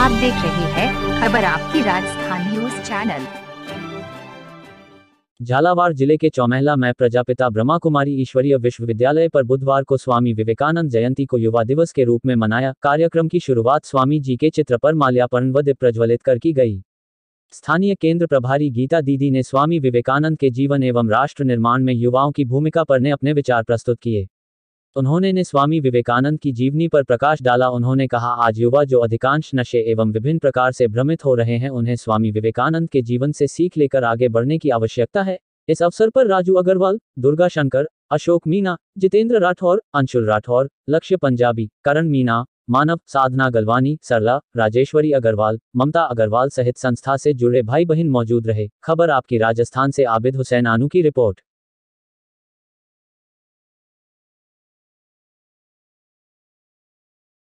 आप देख रहे हैं खबर आपकी राजस्थान न्यूज चैनल झालावाड़ जिले के चौमहला में प्रजापिता ब्रह्मा कुमारी ईश्वरीय विश्वविद्यालय पर बुधवार को स्वामी विवेकानंद जयंती को युवा दिवस के रूप में मनाया कार्यक्रम की शुरुआत स्वामी जी के चित्र पर माल्यार्पण व दीप प्रज्वलित कर की गई स्थानीय केंद्र प्रभारी गीता दीदी ने स्वामी विवेकानंद के जीवन एवं राष्ट्र निर्माण में युवाओं की भूमिका पर ने अपने विचार प्रस्तुत किए उन्होंने ने स्वामी विवेकानंद की जीवनी पर प्रकाश डाला उन्होंने कहा आज युवा जो अधिकांश नशे एवं विभिन्न प्रकार से भ्रमित हो रहे हैं उन्हें स्वामी विवेकानंद के जीवन से सीख लेकर आगे बढ़ने की आवश्यकता है इस अवसर पर राजू अग्रवाल दुर्गा शंकर अशोक मीना जितेंद्र राठौर अंशुल राठौर लक्ष्य पंजाबी करण मीना मानव साधना गलवानी सरला राजेश्वरी अग्रवाल ममता अग्रवाल सहित संस्था से जुड़े भाई बहन मौजूद रहे खबर आपकी राजस्थान से आबिद हुसैन आनू की रिपोर्ट